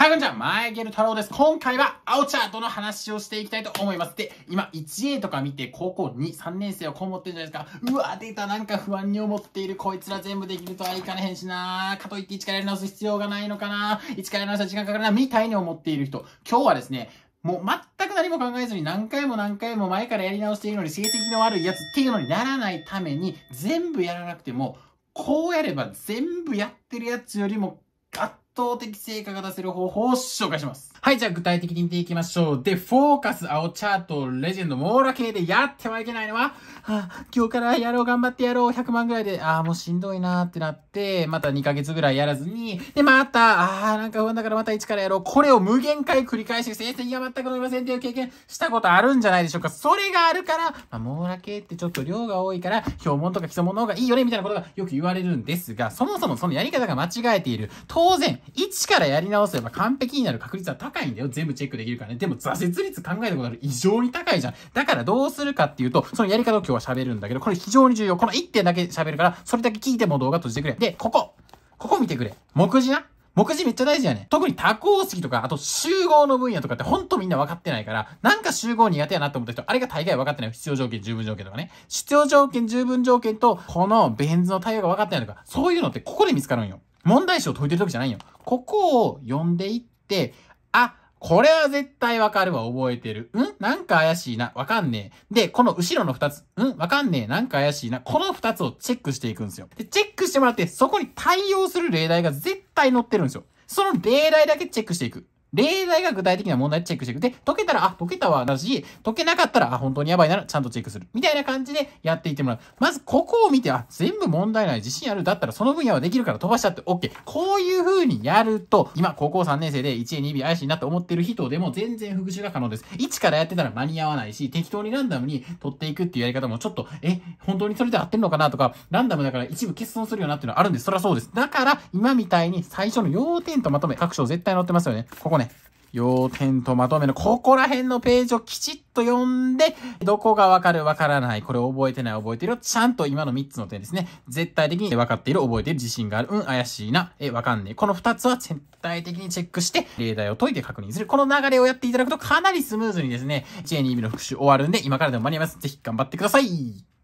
はい、こんにちは。マイケル太郎です。今回は、青チャートの話をしていきたいと思います。で、今、1A とか見て、高校2、3年生はこう思ってるじゃないですか。うわ、出た、なんか不安に思っている。こいつら全部できるとはいかねへんしなかといって1からやり直す必要がないのかな1からやり直したら時間かかるな、みたいに思っている人。今日はですね、もう全く何も考えずに何回も何回も前からやり直しているのに成績の悪いやつっていうのにならないために全部やらなくてもこうやれば全部やってるやつよりも圧倒的成果が出せる方法を紹介します。はい、じゃあ具体的に見ていきましょう。で、フォーカス、青チャート、レジェンド、網羅系でやってはいけないのは、はあ、今日からやろう、頑張ってやろう、100万ぐらいで、ああ、もうしんどいなーってなって、、また2ヶ月ぐらいやらずに、で、また、あー、なんか不安だからまた一からやろう。これを無限回繰り返して成績が全く伸びませんっていう経験したことあるんじゃないでしょうか。それがあるから、まあ、網羅系ってちょっと量が多いから、標問とか基礎物の方がいいよね、みたいなことがよく言われるんですが、そもそもそのやり方が間違えている。当然、1からやり直せば完璧になる確率は高いんだよ。全部チェックできるからね。でも挫折率考えたことある異常に高いじゃん。だからどうするかっていうと、そのやり方を今日は喋るんだけど、これ非常に重要。この1点だけ喋るから、それだけ聞いても動画閉じてくれ。で、ここ。ここ見てくれ。目次な。目次めっちゃ大事やね。特に多項式とか、あと集合の分野とかってほんとみんな分かってないから、なんか集合苦手やなって思った人、あれが大概分かってない。必要条件、十分条件とかね。必要条件、十分条件と、このベン図の対応が分かってないとか、そういうのってここで見つかるんよ。問題集を解いてる時じゃないよ。ここを読んでいって、あ、これは絶対わかるわ、覚えてる。んなんか怪しいな、わかんねえ。で、この後ろの二つ、んわかんねえ、なんか怪しいな。この二つをチェックしていくんですよ。で、チェックしてもらって、そこに対応する例題が絶対載ってるんですよ。その例題だけチェックしていく。例題が具体的な問題でチェックしていく。で、解けたら、あ、解けたわ、だし、解けなかったら、あ、本当にやばいなら、ちゃんとチェックする。みたいな感じでやっていってもらう。まず、ここを見て、あ、全部問題ない、自信ある。だったら、その分野はできるから飛ばしちゃって OK。こういう風にやると、今、高校3年生で 1A、2B 怪しいなって思ってる人でも、全然復習が可能です。1からやってたら間に合わないし、適当にランダムに取っていくっていうやり方も、ちょっと、え、本当にそれで合ってるのかなとか、ランダムだから一部欠損するよなっていうのはあるんです。そりゃそうです。だから、今みたいに最初の要点とまとめ、各章絶対載ってますよね。ここね、要点とまとめのここら辺のページをきちっと読んで、どこがわかるわからない、これ覚えてない覚えてるちゃんと今の3つの点ですね。絶対的に分かっている覚えている自信がある、うん怪しいな、え、わかんねえ。この2つは全体的にチェックして、例題を解いて確認する。この流れをやっていただくとかなりスムーズにですね、1A2B の復習終わるんで、今からでも間に合います。ぜひ頑張ってください。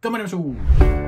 頑張りましょう。